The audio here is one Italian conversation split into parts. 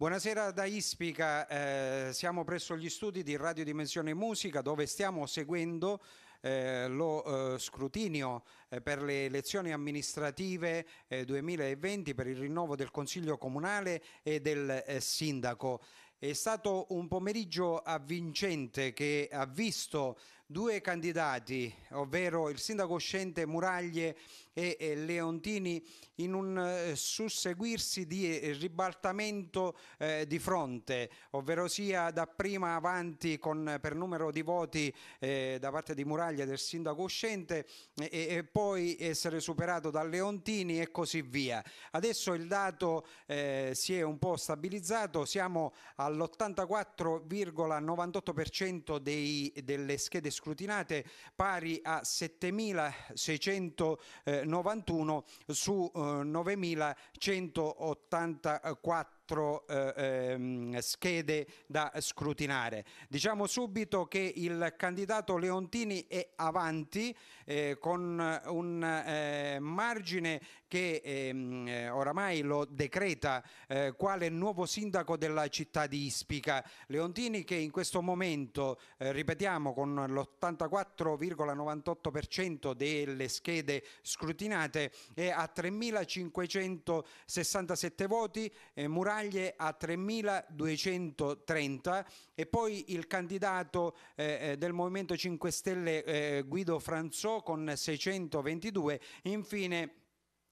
Buonasera da Ispica, eh, siamo presso gli studi di Radio Dimensione Musica dove stiamo seguendo eh, lo eh, scrutinio eh, per le elezioni amministrative 2020 eh, per il rinnovo del Consiglio Comunale e del eh, Sindaco. È stato un pomeriggio avvincente che ha visto due candidati, ovvero il sindaco uscente Muraglie e Leontini, in un eh, susseguirsi di eh, ribaltamento eh, di fronte, ovvero sia da prima avanti con, per numero di voti da parte di Muraglie del sindaco uscente e, poi essere superato da Leontini e così via. Adesso il dato si è un po' stabilizzato, siamo all'84,98% delle schede scolastiche scrutinate pari a 7.691 eh, su 9.184 eh, quattro eh, ehm, schede da scrutinare. Diciamo subito che il candidato Leontini è avanti eh, con un eh, margine che ehm, eh, oramai lo decreta eh, quale nuovo sindaco della città di Ispica. Leontini che in questo momento, eh, ripetiamo, con l'84,98% delle schede scrutinate è a 3.567 voti, eh, Murano Maglie a 3.230 e poi il candidato eh, eh del Movimento 5 Stelle eh, Guido Franzò con 622, infine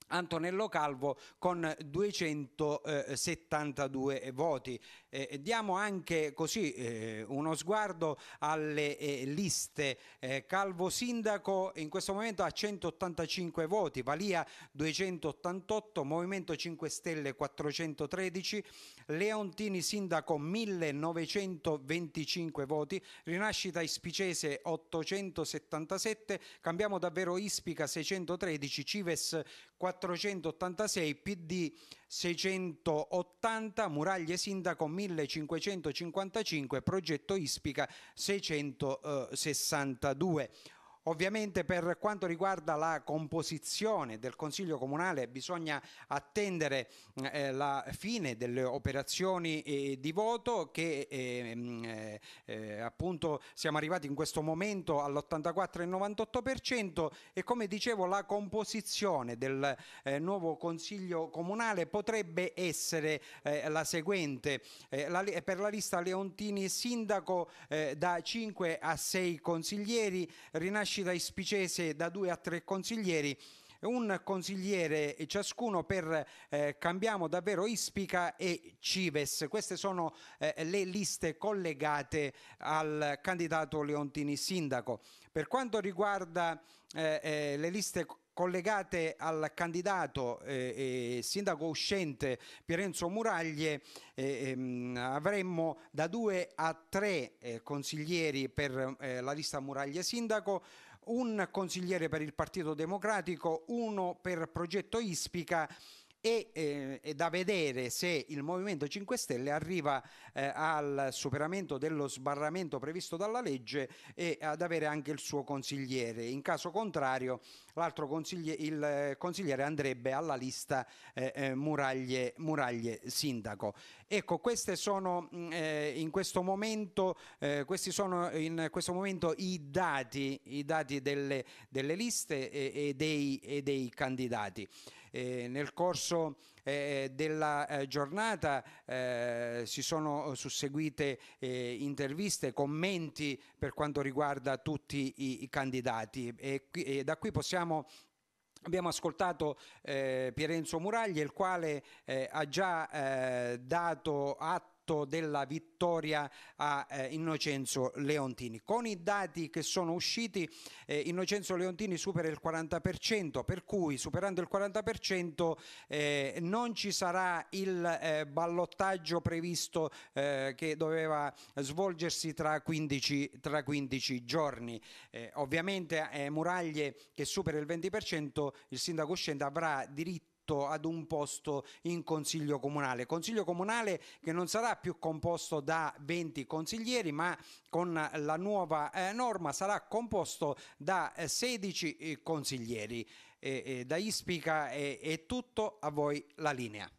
Antonello Calvo con 272 eh, voti. Eh, eh, diamo anche così eh, uno sguardo alle eh, liste. Eh, Calvo Sindaco in questo momento ha 185 voti, Valia 288, Movimento 5 Stelle 413, Leontini Sindaco 1925 voti, Rinascita Ispicese 877, Cambiamo Davvero Ispica 613, Cives 413. 486, PD 680, Muraglie Sindaco 1555, Progetto Ispica 662. Ovviamente per quanto riguarda la composizione del Consiglio Comunale bisogna attendere eh, la fine delle operazioni eh, di voto che ehm, eh, eh, appunto siamo arrivati in questo momento all'84,98% e come dicevo la composizione del eh, nuovo Consiglio Comunale potrebbe essere eh, la seguente. La, per la lista Leontini sindaco da 5 a 6 consiglieri rinascimento uscita ispicese da due a tre consiglieri un consigliere ciascuno per eh, Cambiamo Davvero Ispica e Cives. Queste sono eh, le liste collegate al candidato Leontini sindaco. Per quanto riguarda eh, eh le liste collegate al candidato eh, eh sindaco uscente Pierenzo Muraglie eh, ehm, avremmo da due a tre eh, consiglieri per eh, la lista Muraglie sindaco un consigliere per il Partito Democratico, uno per Progetto Ispica e eh, è da vedere se il Movimento 5 Stelle arriva eh, al superamento dello sbarramento previsto dalla legge e ad avere anche il suo consigliere. In caso contrario l'altro consigliere, eh, consigliere, andrebbe alla lista eh, eh Muraglie, Muraglie, Sindaco. Ecco, sono, mm, eh, momento, eh, questi sono in questo momento i dati, i dati delle, delle, liste e, e, dei, e, dei, candidati. Eh, nel corso eh, della eh, giornata eh, si sono susseguite eh, interviste, commenti per quanto riguarda tutti i, i candidati e, e da qui possiamo Abbiamo ascoltato eh, Pierenzo Muragli, il quale eh, ha già eh, dato atto fatto della vittoria a eh, Innocenzo Leontini. Con i dati che sono usciti eh, Innocenzo Leontini supera il 40%, per cui superando il 40% eh, non ci sarà il eh, ballottaggio previsto eh, che doveva svolgersi tra 15, tra 15 giorni. Eh, ovviamente Muraglie che supera il 20%, il sindaco uscente avrà diritto diritto ad un posto in consiglio comunale. Consiglio comunale che non sarà più composto da 20 consiglieri, ma con la nuova eh, norma sarà composto da 16 eh, eh, consiglieri. E, e, da Ispica è, è tutto, a voi la linea.